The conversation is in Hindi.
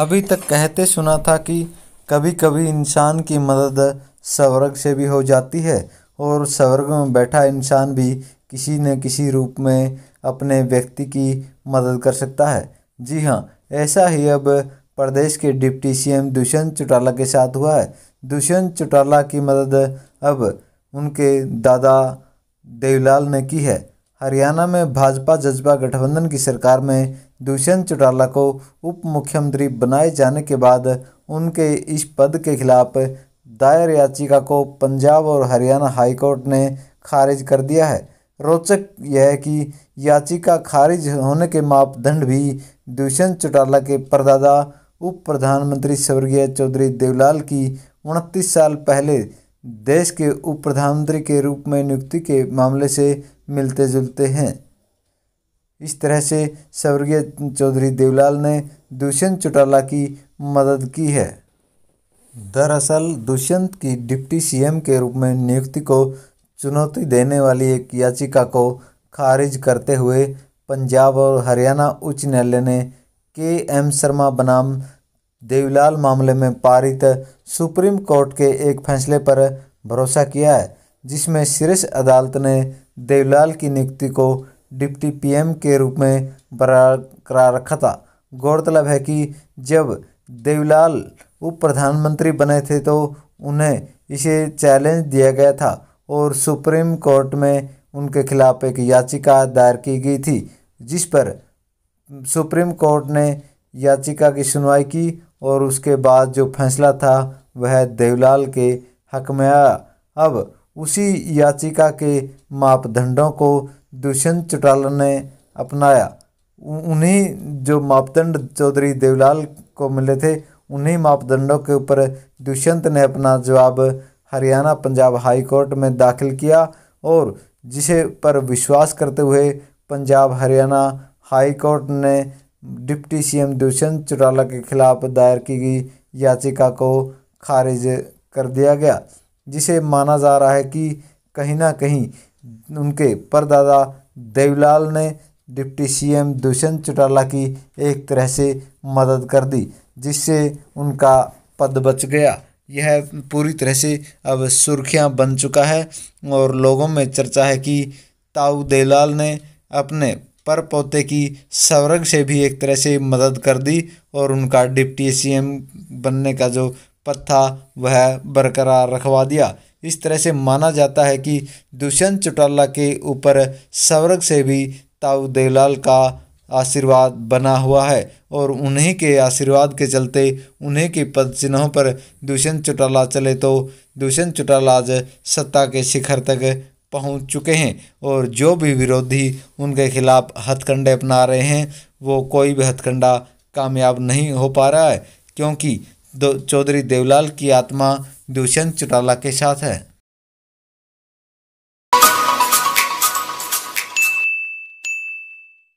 अभी तक कहते सुना था कि कभी कभी इंसान की मदद स्वर्ग से भी हो जाती है और स्वर्ग में बैठा इंसान भी किसी न किसी रूप में अपने व्यक्ति की मदद कर सकता है जी हाँ ऐसा ही अब प्रदेश के डिप्टी सीएम दुष्यंत चौटाला के साथ हुआ है दुष्यंत चौटाला की मदद अब उनके दादा देवलाल ने की है हरियाणा में भाजपा जजपा गठबंधन की सरकार में दुष्यंत चौटाला को उप मुख्यमंत्री बनाए जाने के बाद उनके इस पद के खिलाफ दायर याचिका को पंजाब और हरियाणा हाईकोर्ट ने खारिज कर दिया है रोचक यह है कि याचिका खारिज होने के मापदंड भी दुष्यंत चौटाला के परदादा उप प्रधानमंत्री स्वर्गीय चौधरी देवलाल की उनतीस साल पहले देश के उप प्रधानमंत्री के रूप में नियुक्ति के मामले से मिलते जुलते हैं इस तरह से स्वर्गीय चौधरी देवलाल ने दुष्यंत चौटाला की मदद की है दरअसल दुष्यंत की डिप्टी सीएम के रूप में नियुक्ति को चुनौती देने वाली एक याचिका को खारिज करते हुए पंजाब और हरियाणा उच्च न्यायालय ने के एम शर्मा बनाम देवीलाल मामले में पारित सुप्रीम कोर्ट के एक फैसले पर भरोसा किया है जिसमें शीर्ष अदालत ने देवीलाल की नियुक्ति को डिप्टी पीएम के रूप में बरकरार रखा था गौरतलब है कि जब देवीलाल उप प्रधानमंत्री बने थे तो उन्हें इसे चैलेंज दिया गया था और सुप्रीम कोर्ट में उनके खिलाफ एक याचिका दायर की गई थी जिस पर सुप्रीम कोर्ट ने याचिका की सुनवाई की और उसके बाद जो फैसला था वह देवलाल के हक में आया अब उसी याचिका के मापदंडों को दुष्यंत चौटाला ने अपनाया उन्हीं जो मापदंड चौधरी देवलाल को मिले थे उन्हीं मापदंडों के ऊपर दुष्यंत ने अपना जवाब हरियाणा पंजाब हाई कोर्ट में दाखिल किया और जिसे पर विश्वास करते हुए पंजाब हरियाणा हाई कोर्ट ने डिप्टी सीएम दुष्यंत चौटाला के खिलाफ दायर की गई याचिका को खारिज कर दिया गया जिसे माना जा रहा है कि कहीं ना कहीं उनके परदादा देवीलाल ने डिप्टी सीएम दुष्यंत चौटाला की एक तरह से मदद कर दी जिससे उनका पद बच गया यह पूरी तरह से अब सुर्खियां बन चुका है और लोगों में चर्चा है कि ताऊ देवलाल ने अपने पर पोते की सवरंग से भी एक तरह से मदद कर दी और उनका डिप्टी सीएम बनने का जो पद था वह बरकरार रखवा दिया इस तरह से माना जाता है कि दुष्यंत चौटाला के ऊपर सवरग से भी ताऊ देवलाल का आशीर्वाद बना हुआ है और उन्हीं के आशीर्वाद के चलते उन्हीं के पद चिन्हों पर दुष्यंत चौटाला चले तो दुष्यंत चौटाला आज सत्ता के शिखर तक पहुंच चुके हैं और जो भी विरोधी उनके खिलाफ हथकंडे अपना रहे हैं वो कोई भी हथकंडा कामयाब नहीं हो पा रहा है क्योंकि चौधरी देवलाल की आत्मा दुष्यंत चौटाला के साथ है